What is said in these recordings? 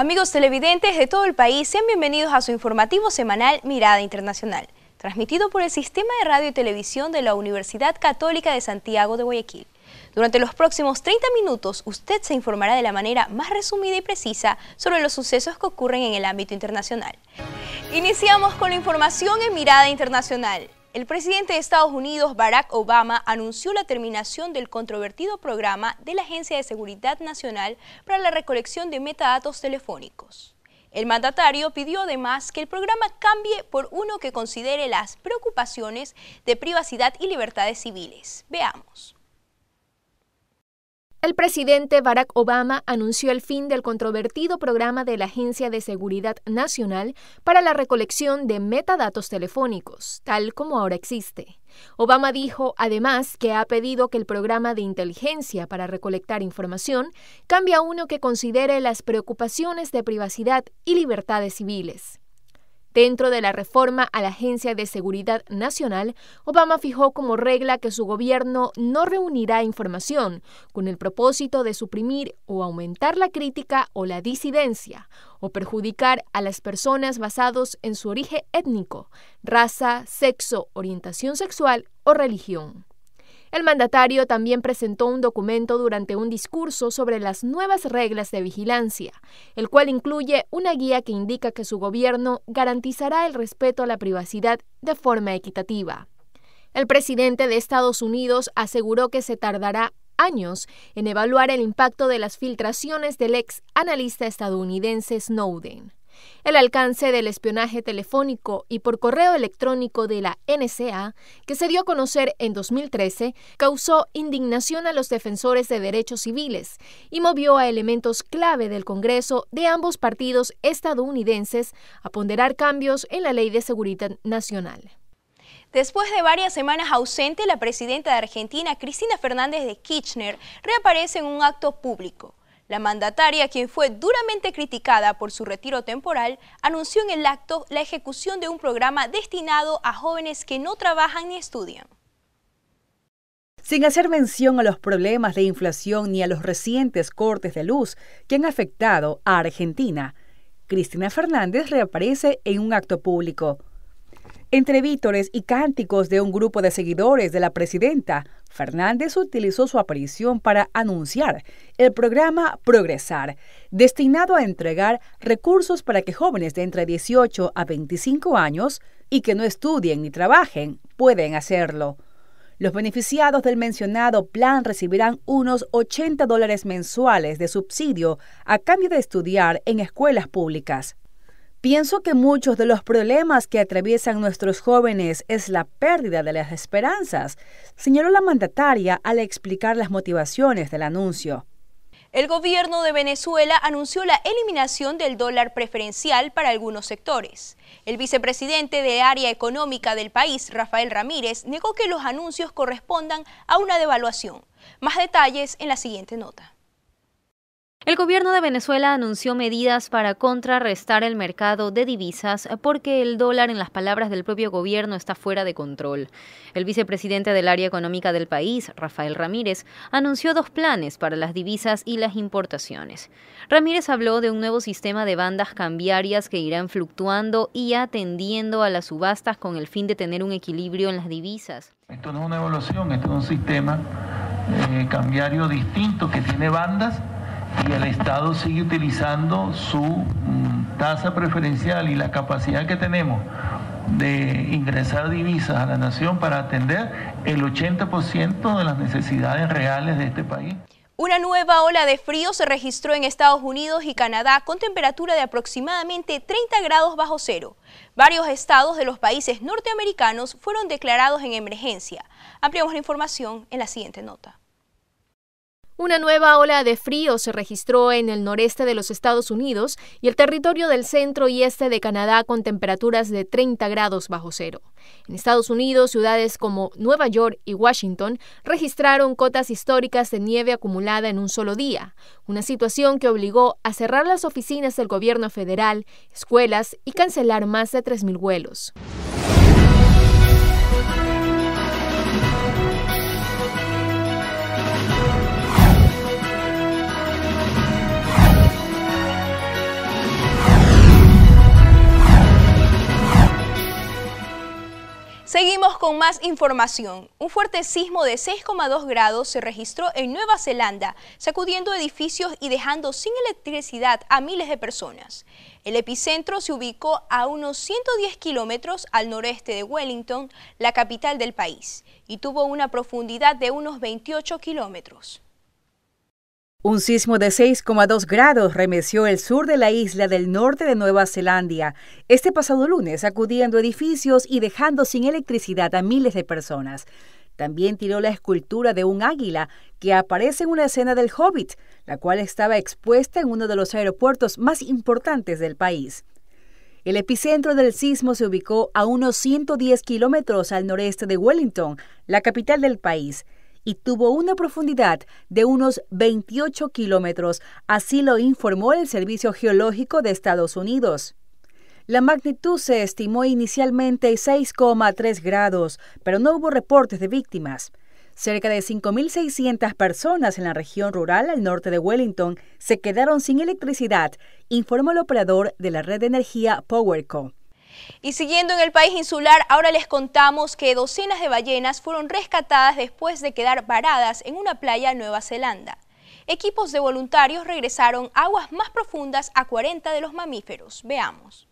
Amigos televidentes de todo el país, sean bienvenidos a su informativo semanal Mirada Internacional, transmitido por el Sistema de Radio y Televisión de la Universidad Católica de Santiago de Guayaquil. Durante los próximos 30 minutos, usted se informará de la manera más resumida y precisa sobre los sucesos que ocurren en el ámbito internacional. Iniciamos con la información en Mirada Internacional. El presidente de Estados Unidos, Barack Obama, anunció la terminación del controvertido programa de la Agencia de Seguridad Nacional para la recolección de metadatos telefónicos. El mandatario pidió además que el programa cambie por uno que considere las preocupaciones de privacidad y libertades civiles. Veamos. El presidente Barack Obama anunció el fin del controvertido programa de la Agencia de Seguridad Nacional para la recolección de metadatos telefónicos, tal como ahora existe. Obama dijo además que ha pedido que el programa de inteligencia para recolectar información cambie a uno que considere las preocupaciones de privacidad y libertades civiles. Dentro de la reforma a la Agencia de Seguridad Nacional, Obama fijó como regla que su gobierno no reunirá información con el propósito de suprimir o aumentar la crítica o la disidencia o perjudicar a las personas basados en su origen étnico, raza, sexo, orientación sexual o religión. El mandatario también presentó un documento durante un discurso sobre las nuevas reglas de vigilancia, el cual incluye una guía que indica que su gobierno garantizará el respeto a la privacidad de forma equitativa. El presidente de Estados Unidos aseguró que se tardará años en evaluar el impacto de las filtraciones del ex analista estadounidense Snowden. El alcance del espionaje telefónico y por correo electrónico de la NSA, que se dio a conocer en 2013, causó indignación a los defensores de derechos civiles y movió a elementos clave del Congreso de ambos partidos estadounidenses a ponderar cambios en la Ley de Seguridad Nacional. Después de varias semanas ausente, la presidenta de Argentina, Cristina Fernández de Kirchner, reaparece en un acto público. La mandataria, quien fue duramente criticada por su retiro temporal, anunció en el acto la ejecución de un programa destinado a jóvenes que no trabajan ni estudian. Sin hacer mención a los problemas de inflación ni a los recientes cortes de luz que han afectado a Argentina, Cristina Fernández reaparece en un acto público. Entre vítores y cánticos de un grupo de seguidores de la presidenta, Fernández utilizó su aparición para anunciar el programa Progresar, destinado a entregar recursos para que jóvenes de entre 18 a 25 años y que no estudien ni trabajen pueden hacerlo. Los beneficiados del mencionado plan recibirán unos 80 dólares mensuales de subsidio a cambio de estudiar en escuelas públicas. Pienso que muchos de los problemas que atraviesan nuestros jóvenes es la pérdida de las esperanzas, señaló la mandataria al explicar las motivaciones del anuncio. El gobierno de Venezuela anunció la eliminación del dólar preferencial para algunos sectores. El vicepresidente de área económica del país, Rafael Ramírez, negó que los anuncios correspondan a una devaluación. Más detalles en la siguiente nota. El gobierno de Venezuela anunció medidas para contrarrestar el mercado de divisas porque el dólar, en las palabras del propio gobierno, está fuera de control. El vicepresidente del área económica del país, Rafael Ramírez, anunció dos planes para las divisas y las importaciones. Ramírez habló de un nuevo sistema de bandas cambiarias que irán fluctuando y atendiendo a las subastas con el fin de tener un equilibrio en las divisas. Esto no es una evolución, esto es un sistema eh, cambiario distinto que tiene bandas y el Estado sigue utilizando su mm, tasa preferencial y la capacidad que tenemos de ingresar divisas a la nación para atender el 80% de las necesidades reales de este país. Una nueva ola de frío se registró en Estados Unidos y Canadá con temperatura de aproximadamente 30 grados bajo cero. Varios estados de los países norteamericanos fueron declarados en emergencia. Ampliamos la información en la siguiente nota. Una nueva ola de frío se registró en el noreste de los Estados Unidos y el territorio del centro y este de Canadá con temperaturas de 30 grados bajo cero. En Estados Unidos, ciudades como Nueva York y Washington registraron cotas históricas de nieve acumulada en un solo día, una situación que obligó a cerrar las oficinas del gobierno federal, escuelas y cancelar más de 3.000 vuelos. Seguimos con más información. Un fuerte sismo de 6,2 grados se registró en Nueva Zelanda, sacudiendo edificios y dejando sin electricidad a miles de personas. El epicentro se ubicó a unos 110 kilómetros al noreste de Wellington, la capital del país, y tuvo una profundidad de unos 28 kilómetros. Un sismo de 6,2 grados remeció el sur de la isla del norte de Nueva Zelanda este pasado lunes, sacudiendo edificios y dejando sin electricidad a miles de personas. También tiró la escultura de un águila que aparece en una escena del Hobbit, la cual estaba expuesta en uno de los aeropuertos más importantes del país. El epicentro del sismo se ubicó a unos 110 kilómetros al noreste de Wellington, la capital del país y tuvo una profundidad de unos 28 kilómetros, así lo informó el Servicio Geológico de Estados Unidos. La magnitud se estimó inicialmente 6,3 grados, pero no hubo reportes de víctimas. Cerca de 5.600 personas en la región rural al norte de Wellington se quedaron sin electricidad, informó el operador de la red de energía PowerCo. Y siguiendo en el país insular, ahora les contamos que docenas de ballenas fueron rescatadas después de quedar varadas en una playa en Nueva Zelanda. Equipos de voluntarios regresaron aguas más profundas a 40 de los mamíferos. Veamos.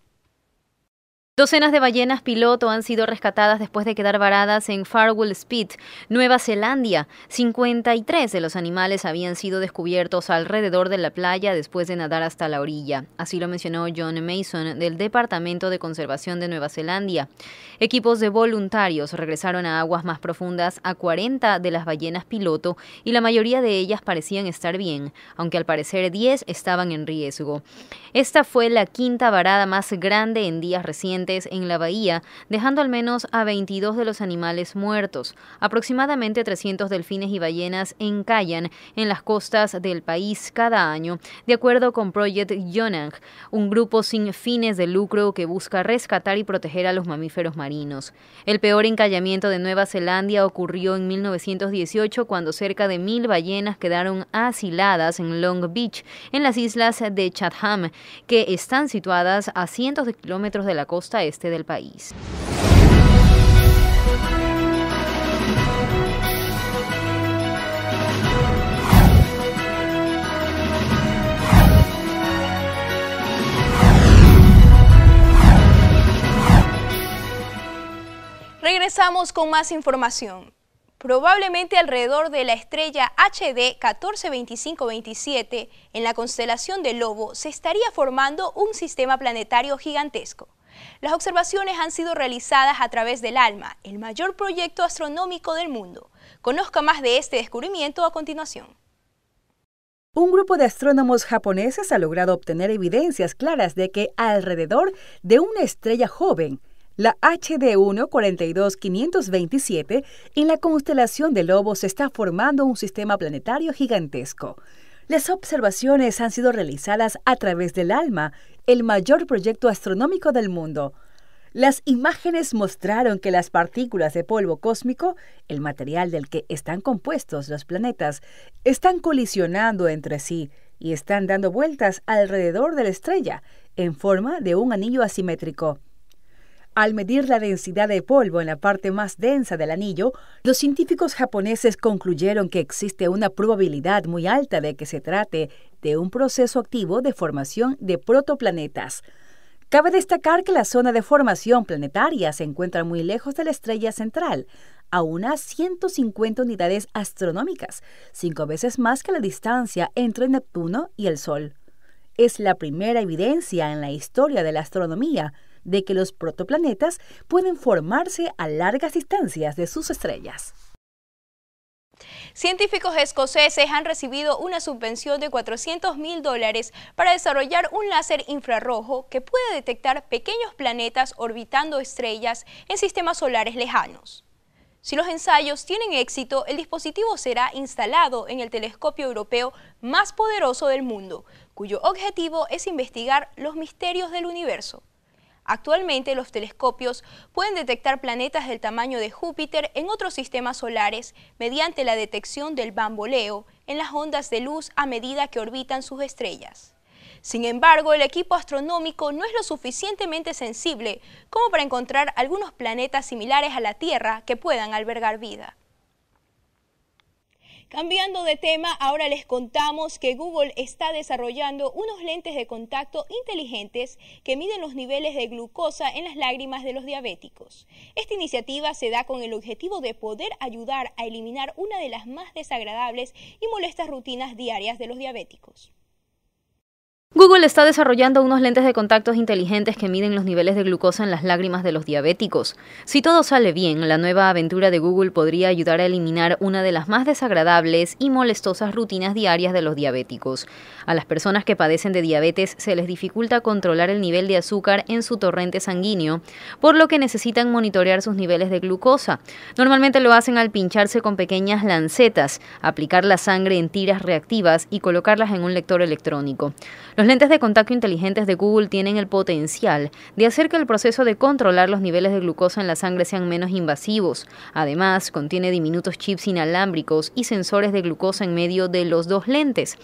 Docenas de ballenas piloto han sido rescatadas después de quedar varadas en Farwell Spit, Nueva Zelanda. 53 de los animales habían sido descubiertos alrededor de la playa después de nadar hasta la orilla. Así lo mencionó John Mason del Departamento de Conservación de Nueva Zelanda. Equipos de voluntarios regresaron a aguas más profundas a 40 de las ballenas piloto y la mayoría de ellas parecían estar bien, aunque al parecer 10 estaban en riesgo. Esta fue la quinta varada más grande en días recientes en la bahía, dejando al menos a 22 de los animales muertos. Aproximadamente 300 delfines y ballenas encallan en las costas del país cada año, de acuerdo con Project Yonang, un grupo sin fines de lucro que busca rescatar y proteger a los mamíferos marinos. El peor encallamiento de Nueva Zelanda ocurrió en 1918 cuando cerca de mil ballenas quedaron asiladas en Long Beach, en las islas de Chatham, que están situadas a cientos de kilómetros de la costa este del país. Regresamos con más información. Probablemente alrededor de la estrella HD 142527 en la constelación de Lobo se estaría formando un sistema planetario gigantesco. Las observaciones han sido realizadas a través del ALMA, el mayor proyecto astronómico del mundo. Conozca más de este descubrimiento a continuación. Un grupo de astrónomos japoneses ha logrado obtener evidencias claras de que alrededor de una estrella joven, la hd 142527, en la constelación de Lobo se está formando un sistema planetario gigantesco. Las observaciones han sido realizadas a través del ALMA, el mayor proyecto astronómico del mundo. Las imágenes mostraron que las partículas de polvo cósmico, el material del que están compuestos los planetas, están colisionando entre sí y están dando vueltas alrededor de la estrella en forma de un anillo asimétrico. Al medir la densidad de polvo en la parte más densa del anillo, los científicos japoneses concluyeron que existe una probabilidad muy alta de que se trate de un proceso activo de formación de protoplanetas. Cabe destacar que la zona de formación planetaria se encuentra muy lejos de la estrella central, a unas 150 unidades astronómicas, cinco veces más que la distancia entre Neptuno y el Sol. Es la primera evidencia en la historia de la astronomía de que los protoplanetas pueden formarse a largas distancias de sus estrellas. Científicos escoceses han recibido una subvención de 400 mil dólares para desarrollar un láser infrarrojo que puede detectar pequeños planetas orbitando estrellas en sistemas solares lejanos. Si los ensayos tienen éxito, el dispositivo será instalado en el telescopio europeo más poderoso del mundo, cuyo objetivo es investigar los misterios del universo. Actualmente los telescopios pueden detectar planetas del tamaño de Júpiter en otros sistemas solares mediante la detección del bamboleo en las ondas de luz a medida que orbitan sus estrellas. Sin embargo, el equipo astronómico no es lo suficientemente sensible como para encontrar algunos planetas similares a la Tierra que puedan albergar vida. Cambiando de tema, ahora les contamos que Google está desarrollando unos lentes de contacto inteligentes que miden los niveles de glucosa en las lágrimas de los diabéticos. Esta iniciativa se da con el objetivo de poder ayudar a eliminar una de las más desagradables y molestas rutinas diarias de los diabéticos. Google está desarrollando unos lentes de contactos inteligentes que miden los niveles de glucosa en las lágrimas de los diabéticos. Si todo sale bien, la nueva aventura de Google podría ayudar a eliminar una de las más desagradables y molestosas rutinas diarias de los diabéticos. A las personas que padecen de diabetes se les dificulta controlar el nivel de azúcar en su torrente sanguíneo, por lo que necesitan monitorear sus niveles de glucosa. Normalmente lo hacen al pincharse con pequeñas lancetas, aplicar la sangre en tiras reactivas y colocarlas en un lector electrónico. Los lentes de contacto inteligentes de Google tienen el potencial de hacer que el proceso de controlar los niveles de glucosa en la sangre sean menos invasivos. Además, contiene diminutos chips inalámbricos y sensores de glucosa en medio de los dos lentes.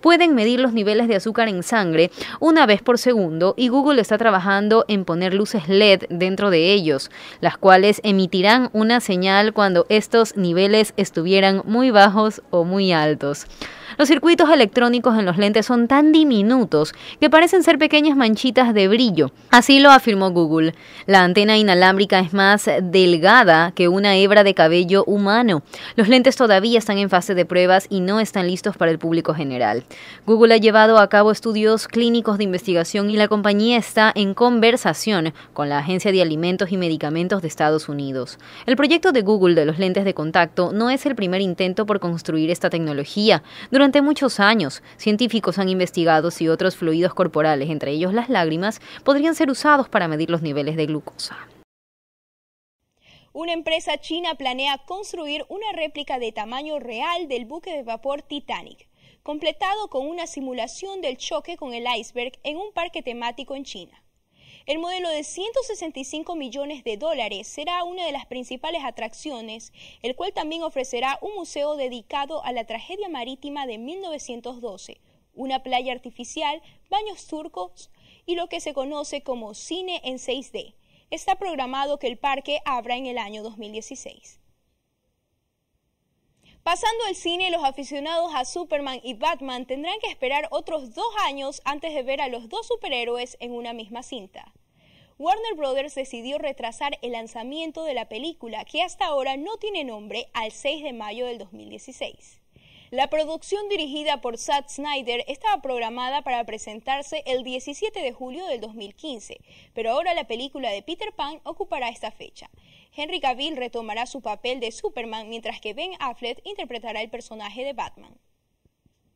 Pueden medir los niveles de azúcar en sangre una vez por segundo y Google está trabajando en poner luces LED dentro de ellos, las cuales emitirán una señal cuando estos niveles estuvieran muy bajos o muy altos. Los circuitos electrónicos en los lentes son tan diminutos que parecen ser pequeñas manchitas de brillo. Así lo afirmó Google. La antena inalámbrica es más delgada que una hebra de cabello humano. Los lentes todavía están en fase de pruebas y no están listos para el público general. Google ha llevado a cabo estudios clínicos de investigación y la compañía está en conversación con la Agencia de Alimentos y Medicamentos de Estados Unidos. El proyecto de Google de los lentes de contacto no es el primer intento por construir esta tecnología. Durante durante muchos años, científicos han investigado si otros fluidos corporales, entre ellos las lágrimas, podrían ser usados para medir los niveles de glucosa. Una empresa china planea construir una réplica de tamaño real del buque de vapor Titanic, completado con una simulación del choque con el iceberg en un parque temático en China. El modelo de 165 millones de dólares será una de las principales atracciones, el cual también ofrecerá un museo dedicado a la tragedia marítima de 1912, una playa artificial, baños turcos y lo que se conoce como cine en 6D. Está programado que el parque abra en el año 2016. Pasando el cine, los aficionados a Superman y Batman tendrán que esperar otros dos años antes de ver a los dos superhéroes en una misma cinta. Warner Brothers decidió retrasar el lanzamiento de la película, que hasta ahora no tiene nombre, al 6 de mayo del 2016. La producción dirigida por Zack Snyder estaba programada para presentarse el 17 de julio del 2015, pero ahora la película de Peter Pan ocupará esta fecha. Henry Cavill retomará su papel de Superman mientras que Ben Affleck interpretará el personaje de Batman.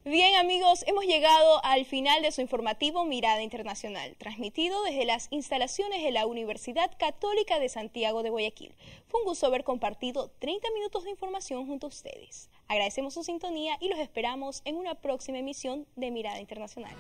Bien amigos, hemos llegado al final de su informativo Mirada Internacional, transmitido desde las instalaciones de la Universidad Católica de Santiago de Guayaquil. Fue un gusto haber compartido 30 minutos de información junto a ustedes. Agradecemos su sintonía y los esperamos en una próxima emisión de Mirada Internacional.